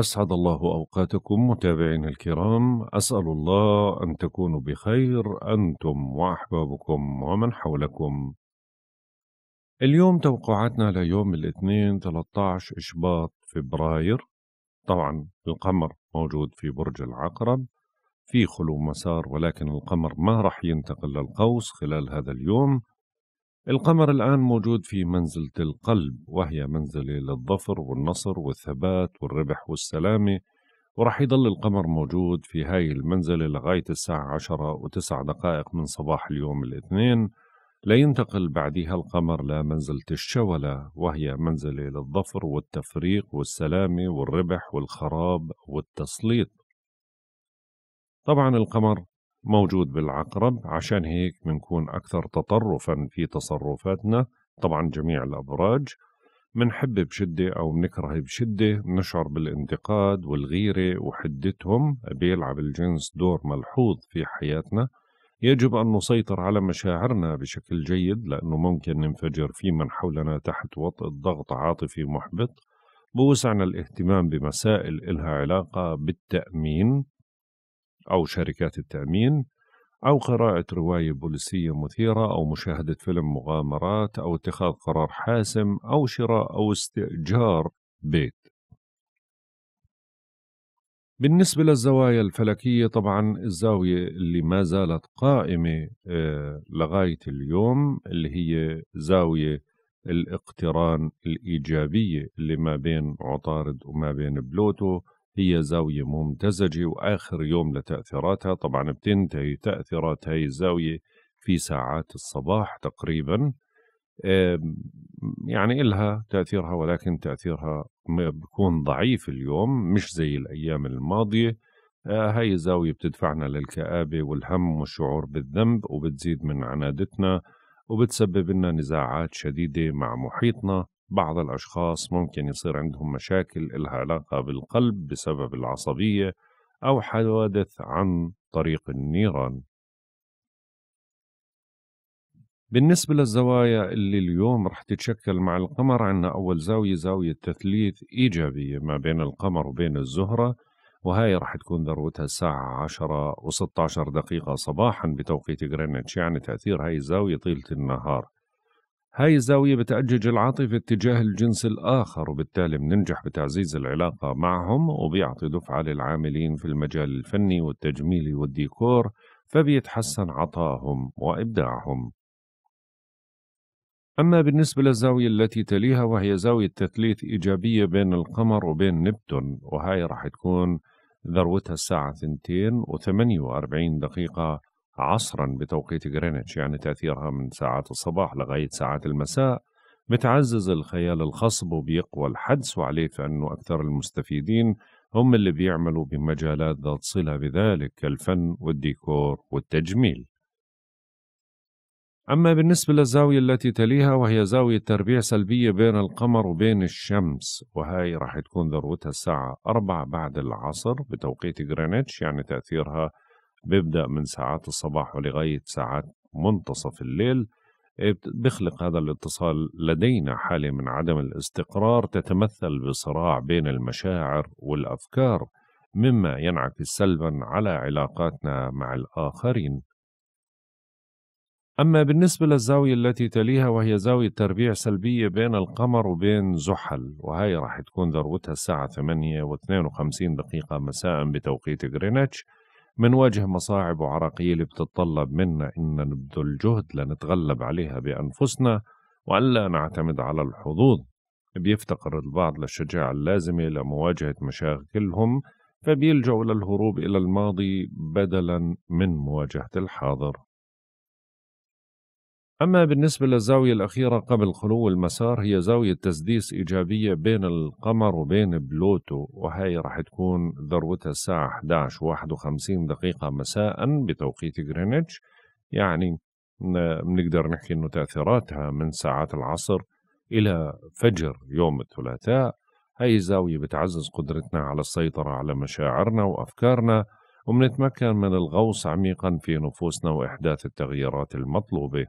أسعد الله أوقاتكم متابعينا الكرام أسأل الله أن تكونوا بخير أنتم وأحبابكم ومن حولكم اليوم توقعاتنا ليوم الاثنين 13 إشباط فبراير طبعا القمر موجود في برج العقرب في خلو مسار ولكن القمر ما راح ينتقل للقوس خلال هذا اليوم القمر الآن موجود في منزلة القلب وهي منزلة للظفر والنصر والثبات والربح والسلامة ورح يضل القمر موجود في هاي المنزلة لغاية الساعة عشرة وتسع دقائق من صباح اليوم الاثنين لينتقل بعدها القمر لمنزلة الشولة وهي منزلة للظفر والتفريق والسلامة والربح والخراب والتسليط طبعا القمر موجود بالعقرب عشان هيك بنكون أكثر تطرفا في تصرفاتنا طبعا جميع الأبراج منحب بشدة أو منكره بشدة بنشعر بالانتقاد والغيرة وحدتهم بيلعب الجنس دور ملحوظ في حياتنا يجب أن نسيطر على مشاعرنا بشكل جيد لأنه ممكن ننفجر في من حولنا تحت وطء ضغط عاطفي محبط بوسعنا الاهتمام بمسائل إلها علاقة بالتأمين أو شركات التأمين أو قراءة رواية بوليسية مثيرة أو مشاهدة فيلم مغامرات أو اتخاذ قرار حاسم أو شراء أو استئجار بيت. بالنسبة للزوايا الفلكية طبعا الزاوية اللي ما زالت قائمة آه، لغاية اليوم اللي هي زاوية الاقتران الإيجابية اللي ما بين عطارد وما بين بلوتو هي زاوية ممتزجة وآخر يوم لتأثيراتها طبعا بتنتهي تأثيرات هاي الزاوية في ساعات الصباح تقريبا يعني إلها تأثيرها ولكن تأثيرها بيكون ضعيف اليوم مش زي الأيام الماضية آه، هاي الزاوية بتدفعنا للكآبة والهم والشعور بالذنب وبتزيد من عنادتنا وبتسبب لنا نزاعات شديدة مع محيطنا بعض الأشخاص ممكن يصير عندهم مشاكل إلها علاقة بالقلب بسبب العصبية أو حوادث عن طريق النيران بالنسبة للزوايا اللي اليوم رح تتشكل مع القمر عندنا أول زاوية زاوية تثليث إيجابية ما بين القمر وبين الزهرة وهاي رح تكون ذروتها الساعة 10 و16 دقيقة صباحا بتوقيت غرينتش يعني تأثير هاي الزاوية طيلة النهار هاي الزاوية بتأجج العاطفة اتجاه الجنس الآخر وبالتالي بننجح بتعزيز العلاقة معهم وبيعطي دفعة للعاملين في المجال الفني والتجميلي والديكور فبيتحسن عطائهم وإبداعهم أما بالنسبة للزاوية التي تليها وهي زاوية تثليث إيجابية بين القمر وبين نبتون وهاي راح تكون ذروتها الساعة 2 و48 دقيقة عصرا بتوقيت جرينتش يعني تأثيرها من ساعات الصباح لغاية ساعات المساء بتعزز الخيال الخصب وبيقوى الحدس وعليه فإنه أكثر المستفيدين هم اللي بيعملوا بمجالات ذات صلة بذلك كالفن والديكور والتجميل أما بالنسبة للزاوية التي تليها وهي زاوية تربيع سلبية بين القمر وبين الشمس وهي راح تكون ذروتها الساعة أربعة بعد العصر بتوقيت جرينتش يعني تأثيرها بيبدأ من ساعات الصباح ولغاية ساعات منتصف الليل إيه، بيخلق هذا الاتصال لدينا حالة من عدم الاستقرار تتمثل بصراع بين المشاعر والأفكار مما ينعكس سلبا على علاقاتنا مع الآخرين أما بالنسبة للزاوية التي تليها وهي زاوية تربيع سلبية بين القمر وبين زحل وهي راح تكون ذروتها الساعة 8 و52 دقيقة مساء بتوقيت غرينتش منواجه مصاعب وعراقيل بتتطلب منا إن نبذل جهد لنتغلب عليها بأنفسنا وألا نعتمد على الحظوظ بيفتقر البعض للشجاعة اللازمة لمواجهة مشاكلهم فبيلجأوا للهروب إلى الماضي بدلا من مواجهة الحاضر أما بالنسبة للزاوية الأخيرة قبل خلو المسار هي زاوية تسديس إيجابية بين القمر وبين بلوتو وهي راح تكون ذروتها الساعة 11 51 دقيقة مساء بتوقيت غرينتش يعني بنقدر نحكي أنه تأثيراتها من ساعات العصر إلى فجر يوم الثلاثاء هاي الزاوية بتعزز قدرتنا على السيطرة على مشاعرنا وأفكارنا وبنتمكن من الغوص عميقا في نفوسنا وإحداث التغييرات المطلوبة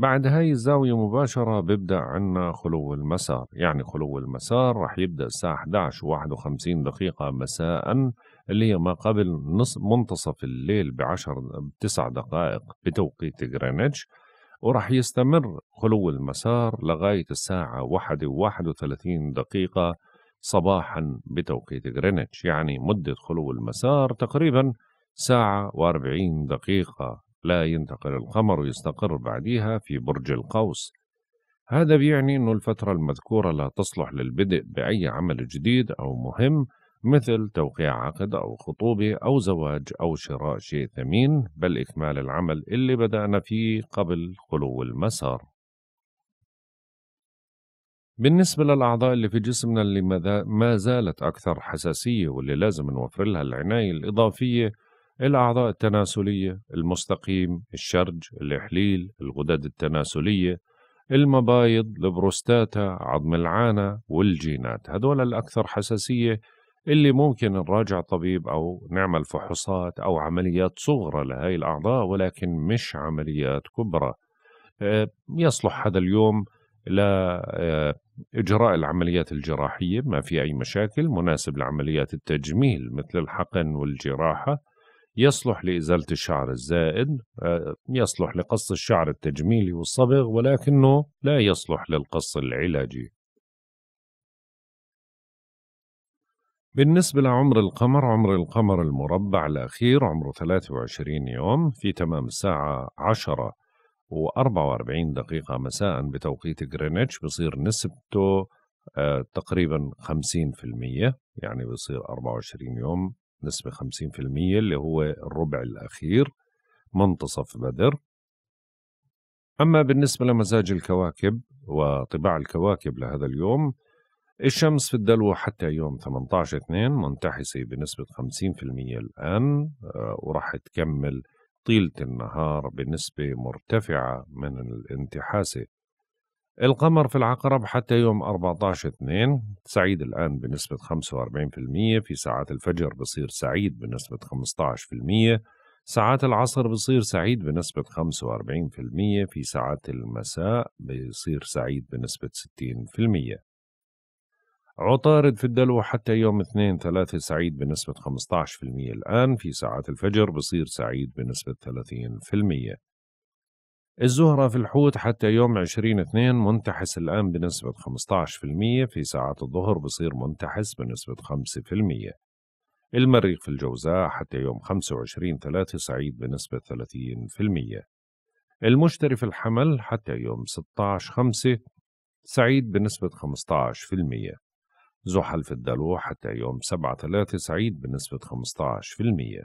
بعد هاي الزاوية مباشرة بيبدأ عنا خلو المسار يعني خلو المسار رح يبدأ الساعة 11 و51 دقيقة مساء اللي هي ما قبل نصف منتصف الليل بعشر بتسع دقائق بتوقيت غرينتش ورح يستمر خلو المسار لغاية الساعة واحد وواحد وثلاثين دقيقة صباحا بتوقيت غرينتش يعني مدة خلو المسار تقريبا ساعة وأربعين دقيقة لا ينتقل القمر ويستقر بعديها في برج القوس هذا بيعني أن الفترة المذكورة لا تصلح للبدء بأي عمل جديد أو مهم مثل توقيع عقد أو خطوبة أو زواج أو شراء شيء ثمين بل إكمال العمل اللي بدأنا فيه قبل خلو المسار بالنسبة للأعضاء اللي في جسمنا اللي ما زالت أكثر حساسية واللي لازم نوفر لها العناية الإضافية إيه الأعضاء التناسلية المستقيم الشرج الإحليل الغدد التناسلية المبايض البروستاتا عظم العانة والجينات هذول الأكثر حساسية اللي ممكن نراجع طبيب أو نعمل فحوصات أو عمليات صغرى لهي الأعضاء ولكن مش عمليات كبرى آه، يصلح هذا اليوم لإجراء آه، العمليات الجراحية ما في أي مشاكل مناسب لعمليات التجميل مثل الحقن والجراحة يصلح لإزالة الشعر الزائد آه، يصلح لقص الشعر التجميلي والصبغ ولكنه لا يصلح للقص العلاجي بالنسبة لعمر القمر عمر القمر المربع الأخير عمره 23 يوم في تمام الساعة 10 و44 دقيقة مساء بتوقيت غرينتش بصير نسبته آه، تقريبا 50% يعني بصير 24 يوم نسبة 50% اللي هو الربع الأخير منتصف بدر أما بالنسبة لمزاج الكواكب وطباع الكواكب لهذا اليوم الشمس في الدلو حتى يوم 18 2 منتحسة بنسبة 50% الآن آه، وراح تكمل طيلة النهار بنسبة مرتفعة من الانتحاسة القمر في العقرب حتى يوم 14 2 سعيد الآن بنسبة 45% في ساعات الفجر بصير سعيد بنسبة 15% ساعات العصر بصير سعيد بنسبة 45% في ساعات المساء بصير سعيد بنسبة 60% عطارد في الدلو حتى يوم 2 3 سعيد بنسبة 15% الآن في ساعات الفجر بصير سعيد بنسبة 30% الزهرة في الحوت حتى يوم عشرين اثنين منتحس الآن بنسبة 15% في ساعات الظهر بصير منتحس بنسبة 5% المريخ في الجوزاء حتى يوم 25 3 سعيد بنسبة 30% المشتري في الحمل حتى يوم 16 5 سعيد بنسبة 15% زحل في الدلو حتى يوم 7 3 سعيد بنسبة 15%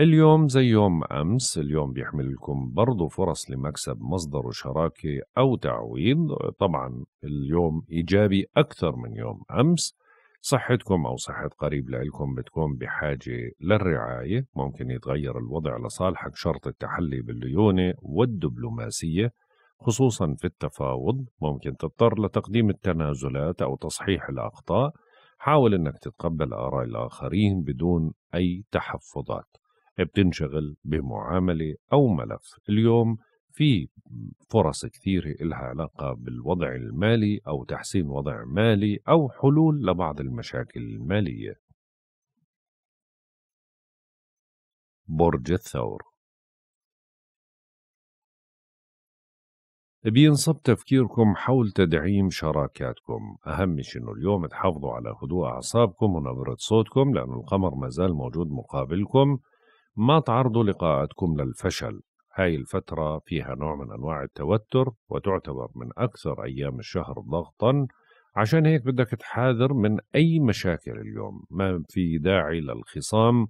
اليوم زي يوم أمس اليوم بيحمل لكم برضو فرص لمكسب مصدر شراكة أو تعويض طبعا اليوم إيجابي أكثر من يوم أمس صحتكم أو صحة قريب لإلكم بتكون بحاجة للرعاية ممكن يتغير الوضع لصالحك شرط التحلي بالليونة والدبلوماسية خصوصا في التفاوض ممكن تضطر لتقديم التنازلات أو تصحيح الأخطاء حاول أنك تتقبل آراء الآخرين بدون أي تحفظات بتنشغل بمعامله او ملف اليوم في فرص كثيرة لها علاقة بالوضع المالي أو تحسين وضع مالي أو حلول لبعض المشاكل المالية برج الثور بينصب تفكيركم حول تدعيم شراكاتكم أهم شيء أنه اليوم تحافظوا على هدوء أعصابكم ونبرة صوتكم لأن القمر ما زال موجود مقابلكم ما تعرضوا لقاءاتكم للفشل هاي الفترة فيها نوع من أنواع التوتر وتعتبر من أكثر أيام الشهر ضغطا عشان هيك بدك تحاذر من أي مشاكل اليوم ما في داعي للخصام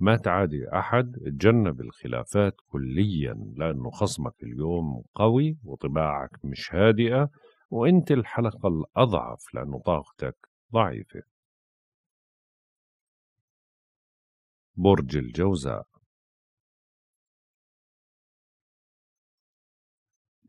ما تعادي أحد تجنب الخلافات كليا لأنه خصمك اليوم قوي وطباعك مش هادئة وأنت الحلقة الأضعف لأنه طاقتك ضعيفة برج الجوزاء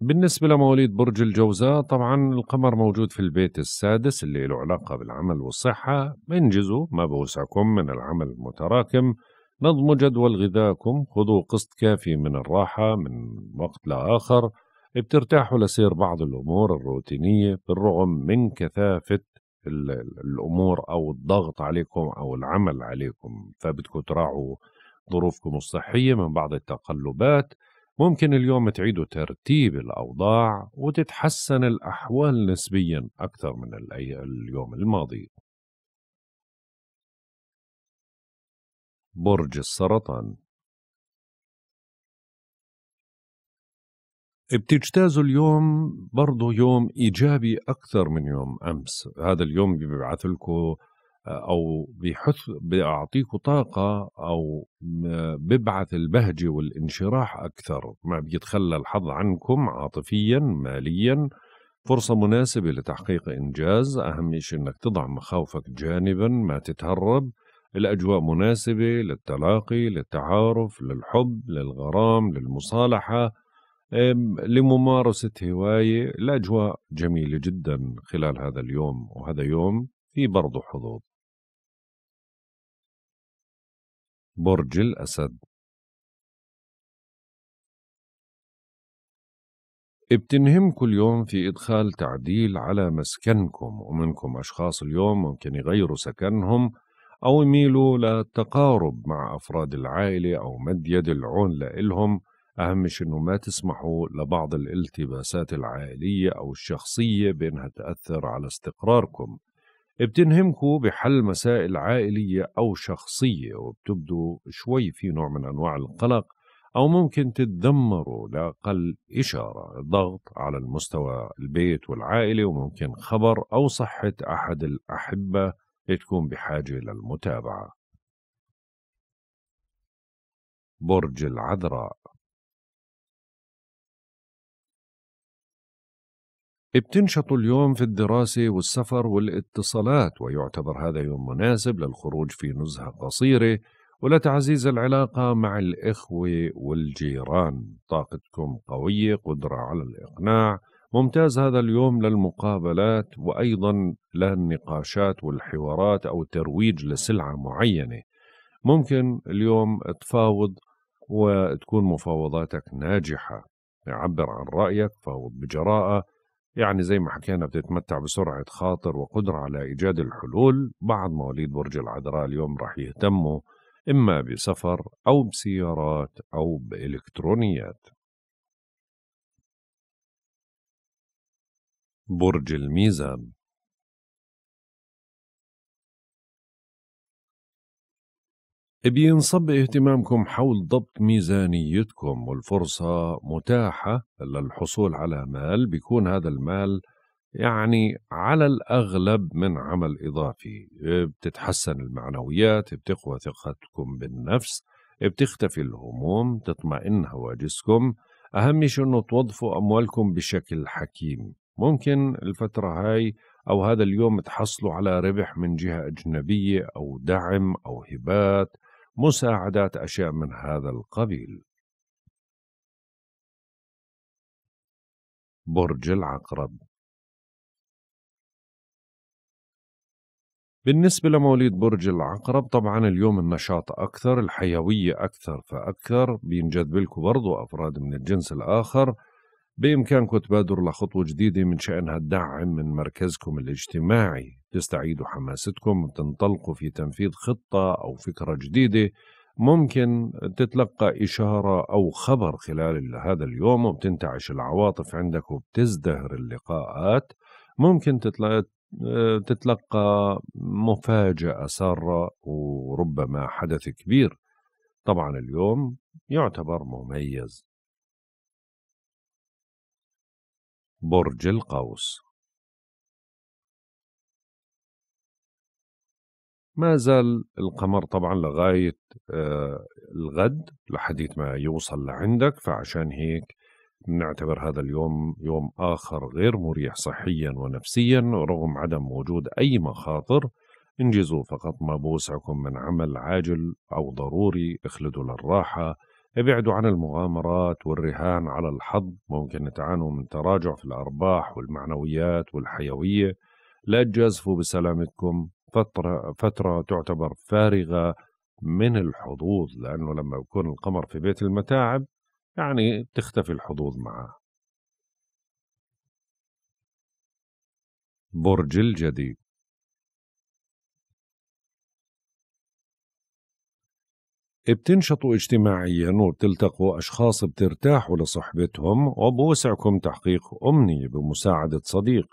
بالنسبة لمواليد برج الجوزاء طبعا القمر موجود في البيت السادس اللي له علاقة بالعمل والصحة انجزوا ما بوسعكم من العمل المتراكم نظموا جدول غذائكم خذوا قسط كافي من الراحة من وقت لآخر بترتاحوا لسير بعض الأمور الروتينية بالرغم من كثافة الأمور أو الضغط عليكم أو العمل عليكم فبدكم تراعوا ظروفكم الصحية من بعض التقلبات ممكن اليوم تعيدوا ترتيب الأوضاع وتتحسن الأحوال نسبيا أكثر من اليوم الماضي برج السرطان بتجتازوا اليوم برضه يوم إيجابي أكثر من يوم أمس هذا اليوم بيبعث لكم او بيحث بيعطيكوا طاقه او ببعث البهجه والانشراح اكثر ما بيتخلى الحظ عنكم عاطفيا ماليا فرصة مناسبة لتحقيق إنجاز أهم شيء أنك تضع مخاوفك جانبا ما تتهرب الأجواء مناسبة للتلاقي للتعارف للحب للغرام للمصالحة لممارسة هواية الأجواء جميلة جدا خلال هذا اليوم وهذا يوم في برضه حظوظ برج الأسد بتنهمكم اليوم في إدخال تعديل على مسكنكم ومنكم أشخاص اليوم ممكن يغيروا سكنهم أو يميلوا للتقارب مع أفراد العائلة أو مد يد العون لإلهم أهم إنه ما تسمحوا لبعض الالتباسات العائلية أو الشخصية بأنها تأثر على استقراركم بتنهمكوا بحل مسائل عائلية أو شخصية وبتبدو شوي في نوع من أنواع القلق أو ممكن تتذمروا لأقل إشارة ضغط على المستوى البيت والعائلة وممكن خبر أو صحة أحد الأحبة تكون بحاجة للمتابعة برج العذراء بتنشط اليوم في الدراسة والسفر والاتصالات ويعتبر هذا يوم مناسب للخروج في نزهة قصيرة ولتعزيز العلاقة مع الإخوة والجيران طاقتكم قوية قدرة على الإقناع ممتاز هذا اليوم للمقابلات وأيضا للنقاشات والحوارات أو الترويج لسلعة معينة ممكن اليوم تفاوض وتكون مفاوضاتك ناجحة عبر عن رأيك فاوض بجراءة يعني زي ما حكينا بتتمتع بسرعة خاطر وقدرة على إيجاد الحلول بعض مواليد برج العذراء اليوم رح يهتموا إما بسفر أو بسيارات أو بإلكترونيات برج الميزان بينصب اهتمامكم حول ضبط ميزانيتكم والفرصة متاحة للحصول على مال بيكون هذا المال يعني على الأغلب من عمل إضافي بتتحسن المعنويات بتقوى ثقتكم بالنفس بتختفي الهموم تطمئن هواجسكم أهم شيء أنه توظفوا أموالكم بشكل حكيم ممكن الفترة هاي أو هذا اليوم تحصلوا على ربح من جهة أجنبية أو دعم أو هبات مساعدات أشياء من هذا القبيل برج العقرب بالنسبة لمواليد برج العقرب طبعا اليوم النشاط أكثر الحيوية أكثر فأكثر بينجذب لكم برضو أفراد من الجنس الآخر بإمكانكم تبادروا لخطوة جديدة من شأنها الدعم من مركزكم الاجتماعي تستعيدوا حماستكم تنطلقوا في تنفيذ خطة أو فكرة جديدة ممكن تتلقى إشارة أو خبر خلال هذا اليوم وبتنتعش العواطف عندك وبتزدهر اللقاءات ممكن تتلقى مفاجأة سارة وربما حدث كبير طبعا اليوم يعتبر مميز برج القوس ما زال القمر طبعا لغاية آه الغد لحديث ما يوصل لعندك فعشان هيك بنعتبر هذا اليوم يوم آخر غير مريح صحيا ونفسيا رغم عدم وجود أي مخاطر انجزوا فقط ما بوسعكم من عمل عاجل أو ضروري اخلدوا للراحة ابعدوا عن المغامرات والرهان على الحظ ممكن تعانوا من تراجع في الأرباح والمعنويات والحيوية لا تجازفوا بسلامتكم فترة, فترة تعتبر فارغة من الحظوظ لأنه لما يكون القمر في بيت المتاعب يعني تختفي الحظوظ معه برج الجدي بتنشطوا اجتماعيا وبتلتقوا أشخاص بترتاحوا لصحبتهم وبوسعكم تحقيق أمنية بمساعدة صديق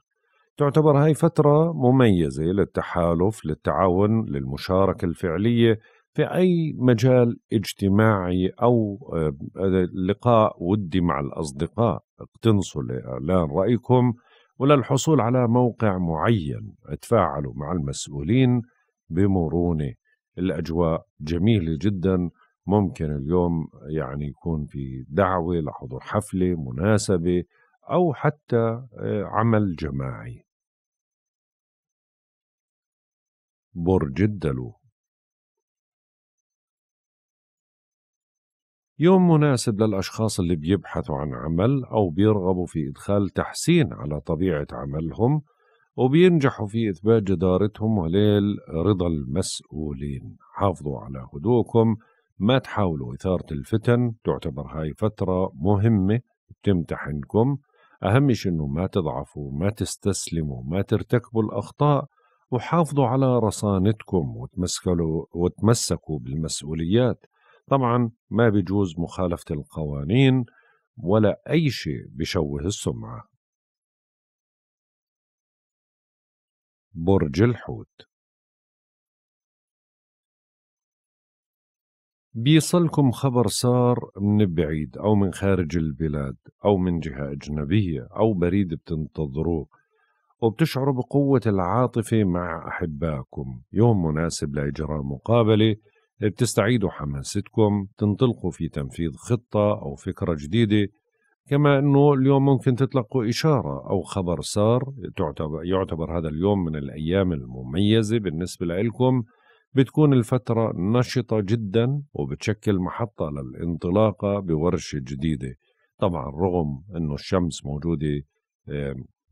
تعتبر هاي فترة مميزة للتحالف للتعاون للمشاركة الفعلية في أي مجال اجتماعي أو آه، آه، لقاء ودي مع الأصدقاء اقتنصوا لإعلان رأيكم وللحصول على موقع معين اتفاعلوا مع المسؤولين بمرونة الأجواء جميلة جدا ممكن اليوم يعني يكون في دعوة لحضور حفلة مناسبة أو حتى آه، عمل جماعي برج الدلو يوم مناسب للأشخاص اللي بيبحثوا عن عمل أو بيرغبوا في إدخال تحسين على طبيعة عملهم وبينجحوا في إثبات جدارتهم وليل رضا المسؤولين حافظوا على هدوءكم ما تحاولوا إثارة الفتن تعتبر هاي فترة مهمة بتمتحنكم أهم شيء إنه ما تضعفوا ما تستسلموا ما ترتكبوا الأخطاء وحافظوا على رصانتكم وتمسكوا وتمسكوا بالمسؤوليات طبعا ما بيجوز مخالفة القوانين ولا أي شيء بشوه السمعة برج الحوت بيصلكم خبر صار من بعيد أو من خارج البلاد أو من جهة أجنبية أو بريد بتنتظروه وبتشعروا بقوة العاطفة مع أحبائكم يوم مناسب لإجراء مقابلة بتستعيدوا حماستكم تنطلقوا في تنفيذ خطة أو فكرة جديدة كما انه اليوم ممكن تطلقوا اشاره او خبر صار تعتبر يعتبر هذا اليوم من الايام المميزه بالنسبه لكم بتكون الفترة نشطة جدا وبتشكل محطة للانطلاقة بورشة جديدة طبعا رغم أنه الشمس موجودة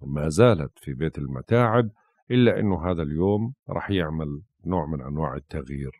ما زالت في بيت المتاعب إلا أنه هذا اليوم رح يعمل نوع من أنواع التغيير